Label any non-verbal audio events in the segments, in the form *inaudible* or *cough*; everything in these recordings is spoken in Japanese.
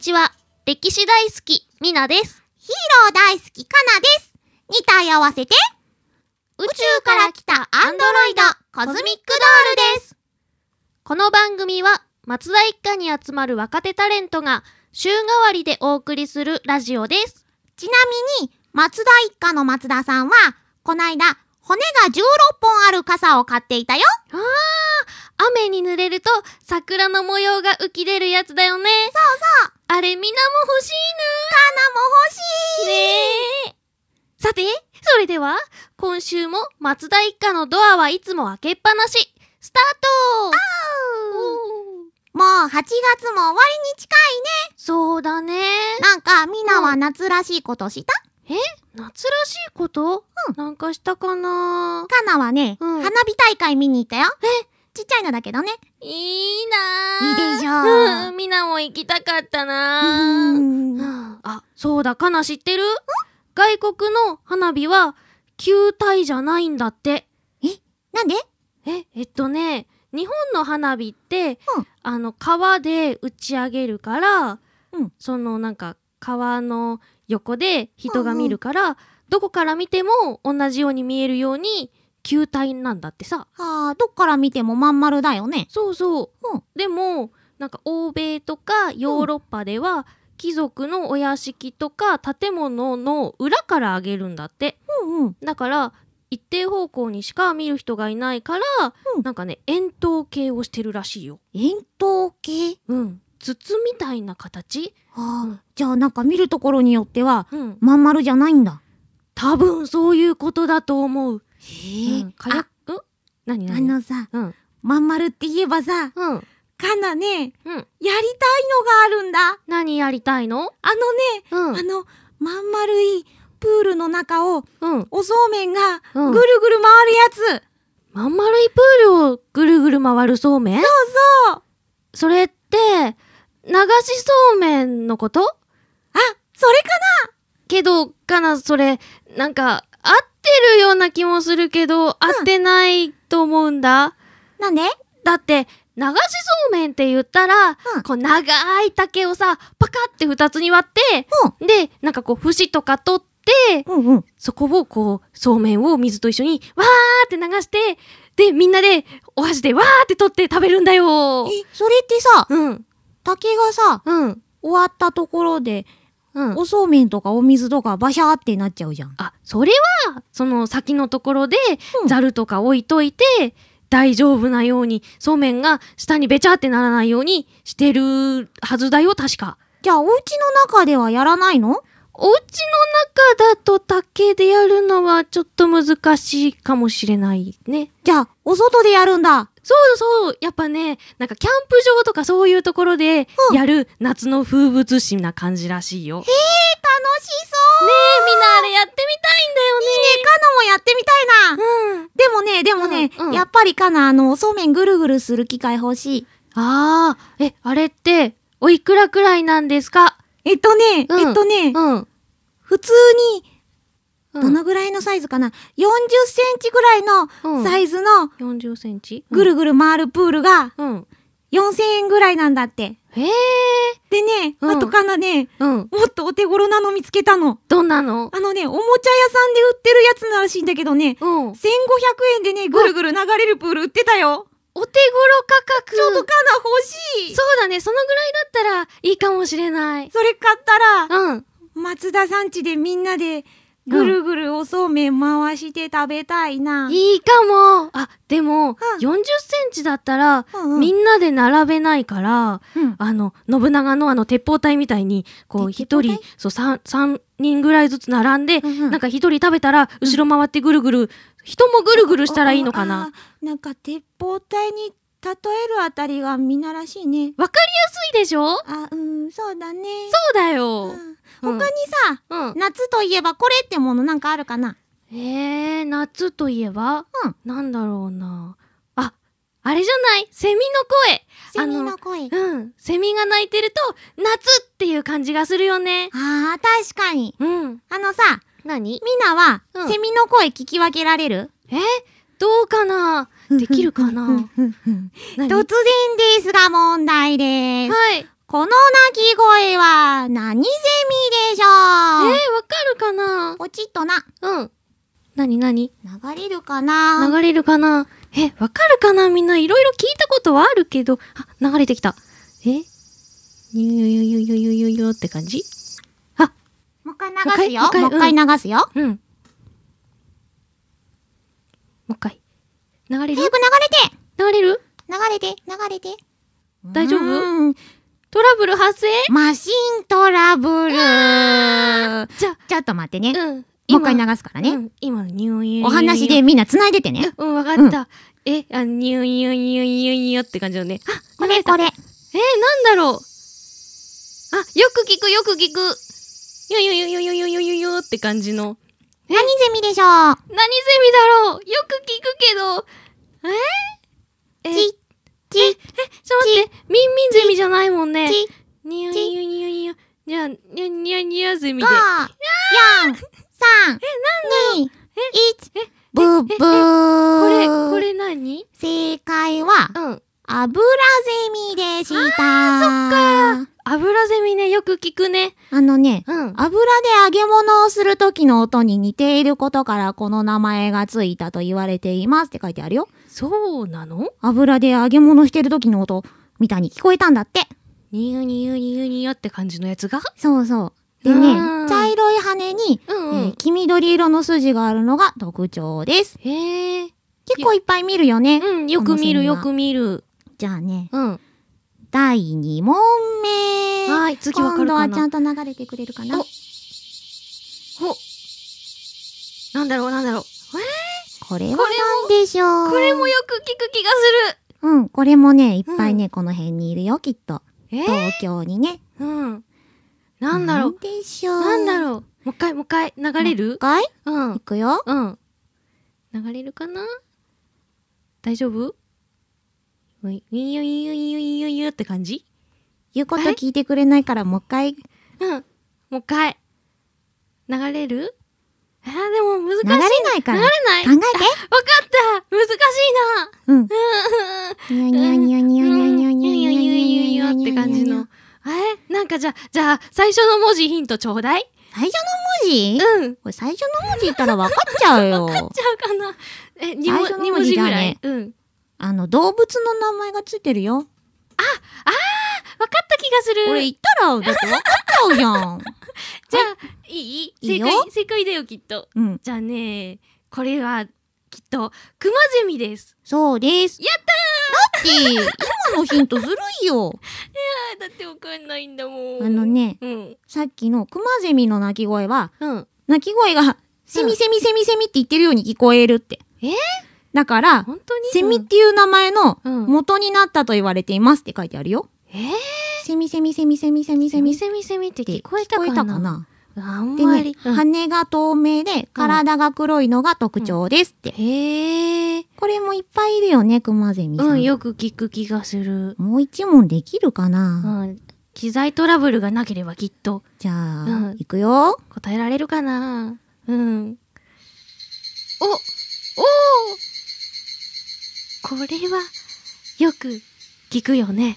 ちは。歴史大好き、みなです。ヒーロー大好き、かなです。2体合わせて、宇宙から来たアンドロイド、コズミックドールです。この番組は、松田一家に集まる若手タレントが、週替わりでお送りするラジオです。ちなみに、松田一家の松田さんは、こないだ、骨が16本ある傘を買っていたよ。ああ、雨に濡れると桜の模様が浮き出るやつだよね。そうそう。あれみんなも欲しいな。かなも欲しいねさて、それでは、今週も松田一家のドアはいつも開けっぱなし。スタートもう8月も終わりに近いね。そうだね。なんか、みなは夏らしいことした、うん、え夏らしいことうん。なんかしたかなかなはね、うん、花火大会見に行ったよ。えちっちゃいのだけどね。いいないいでしょう。みなも行きたかったなあ、そうだ、かな知ってる外国の花火は球体じゃないんだって。えなんでえ、えっとね、日本の花火って、うん、あの、川で打ち上げるから、うん、そのなんか川の横で人が見るから、うんうん、どこから見ても同じように見えるように球体なんだってさあどっから見てもまん丸だよねそうそう、うん、でもなんか欧米とかヨーロッパでは、うん、貴族のお屋敷とか建物の裏からあげるんだって、うんうん、だから一定方向にしか見る人がいないから、うん、なんかね円筒形をしてるらしいよ円筒形うん筒みたいな形、はあ、うん、じゃあなんか見るところによっては、まん丸じゃないんだ多分そういうことだと思うへえ、かうん、何あのさ、まんまるって言えばさ、うん、かなね、うん、やりたいのがあるんだ。何やりたいの？あのね、うん、あのまん丸いプールの中を、うん、おそうめんがぐるぐる回るやつ。まん丸いプールをぐるぐる回るそうめん？そうそう。それって流しそうめんのこと？あ、それかな。けどかなそれなんか合ってるような気もするけど、合ってないと思うんだ。なんでだって、流しそうめんって言ったら、うん、こう長い竹をさ、パカって二つに割って、うん、で、なんかこう節とか取って、うんうん、そこをこう、そうめんを水と一緒に、わーって流して、で、みんなで、お箸でわーって取って食べるんだよ。え、それってさ、うん、竹がさ、うん、終わったところで、うん、おそうめんとかお水とかバシャーってなっちゃうじゃん。あ、それは、その先のところで、ざるとか置いといて、大丈夫なように、そうめんが下にべちゃってならないようにしてるはずだよ、確か。じゃあ、お家の中ではやらないのお家の中だと竹でやるのはちょっと難しいかもしれないね。じゃあ、お外でやるんだ。そうそうやっぱねなんかキャンプ場とかそういうところでやる夏の風物詩な感じらしいよ。へえ楽しそうねえみんなあれやってみたいんだよね。いいねかなもやってみたいな。うん、でもねでもね、うんうん、やっぱりかなあのそうめんぐるぐるする機会欲しい。ああ、えあれっておいくらくらいなんですかえっとね、うん、えっとね、うん、普通にどのぐらいのサイズかな、うん、40センチぐらいのサイズの、40センチ、ぐるぐる回るプールが、4000円ぐらいなんだって。へえ。でね、あとからね、うん、もっとお手頃なの見つけたの。どんなのあのね、おもちゃ屋さんで売ってるやつらしいんだけどね、うん、1500円でね、ぐるぐる流れるプール売ってたよ。お手頃価格ちょっとかな欲しいそうだね、そのぐらいだったらいいかもしれない。それ買ったら、うん。松田さんちでみんなでぐるぐるおそうめん回して食べたいな。いいかも。あ、でも、40センチだったら、うんうん、みんなで並べないから、うん、あの、信長のあの、鉄砲隊みたいに、こう、一人、そう、三、三人ぐらいずつ並んで、うんうん、なんか一人食べたら、後ろ回ってぐるぐる、人もぐるぐるしたらいいのかな。なんか鉄砲隊に例えるあたりがみならしいね。わかりやすいでしょあ、うん、そうだね。そうだよ。うん、他にさ、うん、夏といえばこれってものなんかあるかなえー、夏といえばうん。なんだろうな。あ、あれじゃないセミの声。セミの声。うん。セミが鳴いてると、夏っていう感じがするよね。ああ、確かに。うん。あのさ、何みなは、うん、セミの声聞き分けられるえどうかなできるかな *laughs* 突然ですが問題です。はい。この鳴き声は何ゼミでしょうえー、わかるかなポチッとな。うん。なになに流れるかな流れるかなえ、わかるかなみんないろいろ聞いたことはあるけど、あ、流れてきた。えーゆゆゆゆゆゆって感じあもう一回流すよ。もう一回流すよ。うん。もう一回。流れる早く流れて流れる流れて、流れて。大丈夫トラブル発生マシントラブル。じゃ、ちょっと待ってね。うん。もう一回流すからね。うん、今、ニューニューお話でみんな繋いでてね。うん、わかった。うん、え、あ、ニューニューニューニューニューって感じよね。あ、これこれ。えー、なんだろう。あ、よく聞く、よく聞く。ーよよよよよーよよって感じの。何ゼミでしょう何ゼミだろうよく聞くけど、ええち、ち、え、ちょっと待って、ミンミンゼミじゃないもんね。ち、にゅにゅにゅにゅ。にゃ、にゃ、にゃ、にゃゼミで。5、4、3、え、なんだ ?1、え、ブーブー。これ、これ何正解は、うん。油ゼミでした。あ、そっか油ゼミね、よく聞くね。あのね、うん、油で揚げ物をする時の音に似ていることからこの名前がついたと言われていますって書いてあるよ。そうなの油で揚げ物してる時の音みたいに聞こえたんだって。にゅにゅにゅにゅって感じのやつがそうそう。でね、茶色い羽に、うんうん、えー、黄緑色の筋があるのが特徴です。へえ。結構いっぱい見るよね。うん、よく見るよく見る。じゃあね、うん、第2問目。はい、次は。かる今度はちゃんと流れてくれるかなおなんだろう、なんだろう。えー、これは何でしょうこれもよく聞く気がする。うん、これもね、いっぱいね、うん、この辺にいるよ、きっと。えー、東京にね。うん。なんだろう。なんでしょう。なんだろう。もう一回、もう一回、流れるもう一回うん。いくよ。うん。流れるかな大丈夫ういんゆゆんゆって感じ言うこと聞いてくれないからもう一回。うん。もう一回。流れるあでも難しい。流れないから。流れない考えて。わかった難しいなうん。うん。にゃにゃにゃにゃにゃにゃにゃにゃにゃにゃって感じの。えなんかじゃあ、じゃあ、最初の文字ヒントちょうだい。最初の文字うん。これ最初の文字言ったら分かっちゃうよ。分かっちゃうかな。え、2文字ぐらい。うん。あの、動物の名前がついてるよ。あ、あ分かった気がする。俺言ったら、だって分かっちゃうやん。*laughs* じゃあ、*laughs* いいいい正解、正解だよ、きっと。うん。じゃあね、これは、きっと、クマゼミです。そうです。やったーだって、今のヒントずるいよ。いやだってわかんないんだもん。あのね、うん、さっきのクマゼミの鳴き声は、うん、鳴き声が、セミセミセミセミって言ってるように聞こえるって。えだから、本当にセミっていう名前の元になったと言われていますって書いてあるよ。えー、セミセミセミセミセミセミセミセミって聞こえたかなたかなあんまり、ねうん、羽が透明で体が黒いのが特徴ですって。うんうん、へえ。これもいっぱいいるよね、クマゼミさん。うん、よく聞く気がする。もう一問できるかな、うん、機材トラブルがなければきっと。じゃあ、うん、いくよ。答えられるかなうん。おおーこれは、よく聞くよね。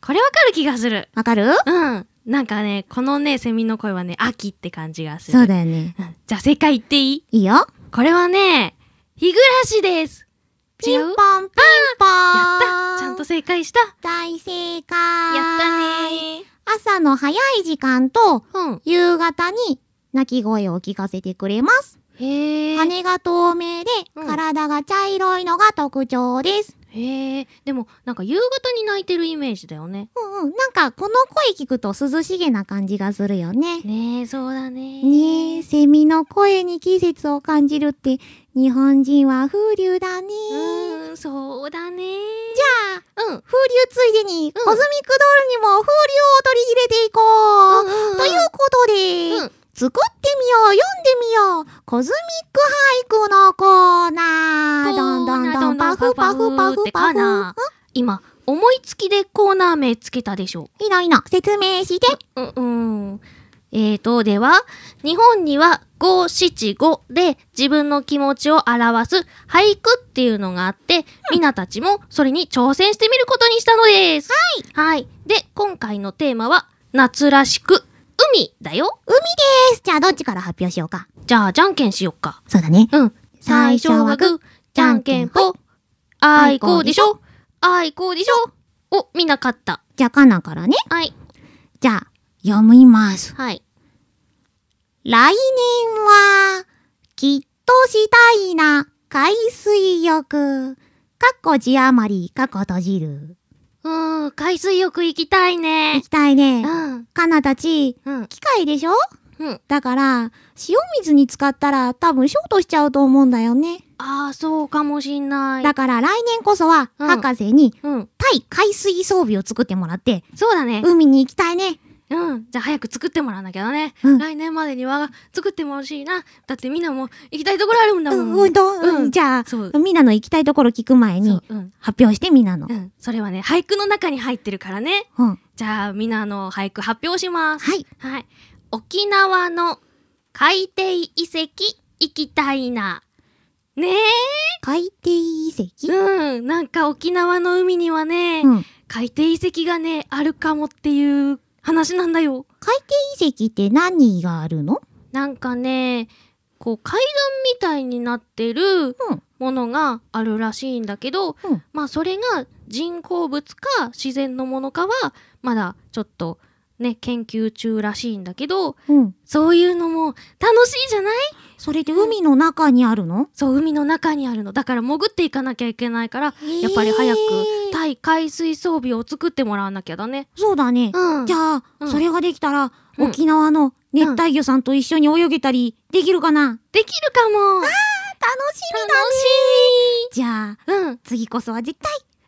これわかる気がする。わかるうん。なんかね、このね、セミの声はね、秋って感じがする。そうだよね。じゃあ正解言っていいいいよ。これはね、日暮らしですピンポンピンポンやったちゃんと正解した大正解やったね朝の早い時間と、うん、夕方に鳴き声を聞かせてくれます。羽が透明で、体が茶色いのが特徴です。へえ、でもなんか夕方に泣いてるイメージだよね。うんうん、なんかこの声聞くと涼しげな感じがするよね。ねえ、そうだね。ねえ、セミの声に季節を感じるって日本人は風流だね。うん、そうだね。じゃあ、うん、風流ついでに、コズミックドールにも風流を取り入れていこう。ということで、作ってみよう読んでみようコズミック俳句のコーナーどんどんどんパフパフパフパフ今思いつきでコーナー名つけたでしょいろいろ説明してううんえーと、では、日本には五七五で自分の気持ちを表す俳句っていうのがあって、み、う、な、ん、たちもそれに挑戦してみることにしたのです。はい。はい。で、今回のテーマは、夏らしく海だよ。海です。じゃあどっちから発表しようか。じゃあじゃんけんしよっか。そうだね。うん。最初はグー、じゃんけんぽ。あいこうでしょ。あいこうでしょ。お、みんな勝った。じゃあかなからね。はい。じゃあ、読みます。はい。来年は、きっとしたいな、海水浴。かっこ字余り、かっこ閉じる。うん、海水浴行きたいね。行きたいね。うん。カナたち、うん、機械でしょうん。だから、塩水に使ったら多分ショートしちゃうと思うんだよね。ああ、そうかもしんない。だから来年こそは、博士に、うん。対海水装備を作ってもらって、そうだね。海に行きたいね。うん、じゃあ早く作ってもらわなきゃだね、うん、来年までには作ってもほしいなだってみんなも行きたいところあるんだもん、うんうん、じゃあみんなの行きたいところ聞く前に発表してみんなの、それはね俳句の中に入ってるからね、じゃあみんなの俳句発表しますはい、はい、沖縄の海底遺跡行きたいなねえ海底遺跡うんなんか沖縄の海にはね、海底遺跡がねあるかもっていう話なんだよ海底遺跡って何があるのなんかねこう階段みたいになってるものがあるらしいんだけど、うん、まあそれが人工物か自然のものかはまだちょっとね研究中らしいんだけど、うん、そういうのも楽しいじゃないそれで海の中にあるの、うん、そう海の中にあるのだから潜っていかなきゃいけないから、えー、やっぱり早く対海水装備を作ってもらわなきゃだねそうだね、うん、じゃあ、うん、それができたら沖縄の熱帯魚さんと一緒に泳げたりできるかな、できるかもあ楽しみだねじゃあ、うん、次こそは絶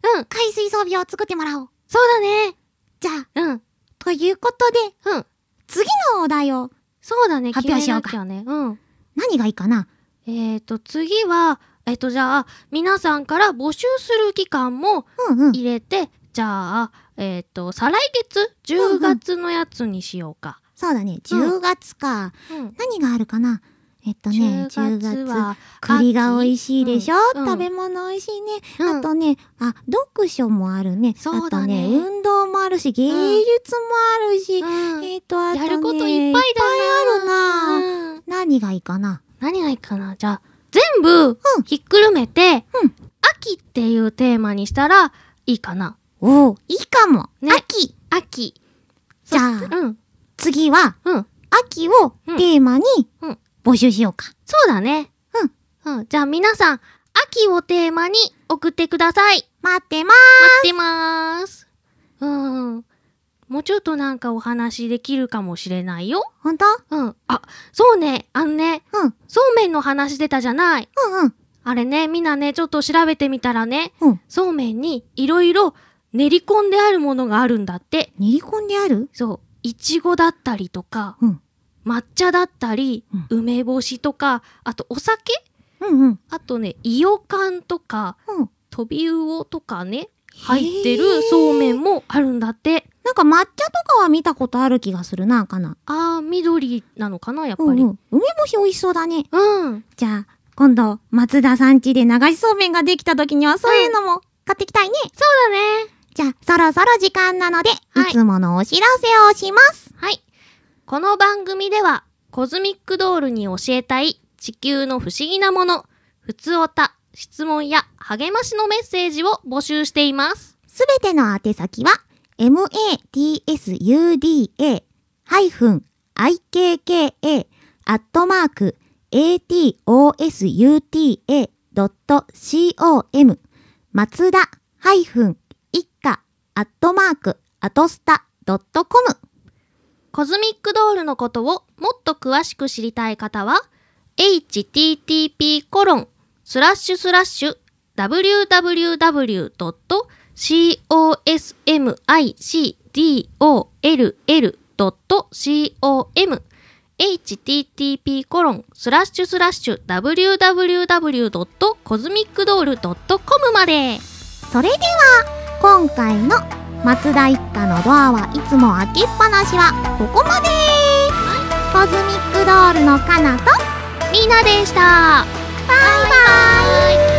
対、うん、海水装備を作ってもらおうそうだねじゃあ、うん、ということで、うん、次のお題をそうだね発表しようかね、うん何がいいかなえっ、ー、と、次は、えっ、ー、と、じゃあ、皆さんから募集する期間も入れて、うんうん、じゃあ、えっ、ー、と、再来月、10月のやつにしようか。うんうん、そうだね、10月か、うん、何があるかなえっとね、10月は栗が美味しいでしょ、うん、食べ物美味しいね、うん、あとね、あ、読書もあるね。そうだね。あとね、運動もあるし、芸術もあるし、うん、えっと、あと、ね、やることいっぱいだな。いっぱいあるな、何がいいかな何がいいかなじゃあ、全部、ひっくるめて、秋っていうテーマにしたらいいかな。おいいかも。ね、秋。秋。じゃあ、次は、秋をテーマに、募集しようか。そうだね。うん。うん。じゃあ皆さん、秋をテーマに送ってください。待ってまーす。待ってまーす。うん。もうちょっとなんかお話できるかもしれないよ。ほんとうん。あ、そうね。あのね。うん。そうめんの話出たじゃない。うんうん。あれね、みんなね、ちょっと調べてみたらね、うん、そうめんにいろいろ練り込んであるものがあるんだって。練り込んであるそう。いちごだったりとか、うん、抹茶だったり、うん、梅干しとかあとお酒、うんうん、あとね伊予んとか、うん、飛び魚とかね入ってるそうめんもあるんだってなんか抹茶とかは見たことある気がするなかなあー緑なのかなやっぱり、うんうん、梅干し美味しそうだねうんじゃあ今度松田さん家で流しそうめんができた時にはそういうのも買ってきたいね、うん、そうだねじゃあそろそろ時間なので、はい、いつものお知らせをしますこの番組では、コズミックドールに教えたい地球の不思議なもの、ふつおた、質問や励ましのメッセージを募集しています。すべての宛先は、m a t s u d a i k k a a t m a a t o s u t a c o m 松田一家アットマークアトスタ .com コズミックドールのことをもっと詳しく知りたい方は http コロンスラッシュスラッシュ www.cosmicdoll.com http コロンスラッシュスラッシュ www.cosmicdoll.com までそれでは今回の松田一家のドアはいつも開けっぱなしはここまで、コズミックドールのかなとみなでしたバイバイバイバ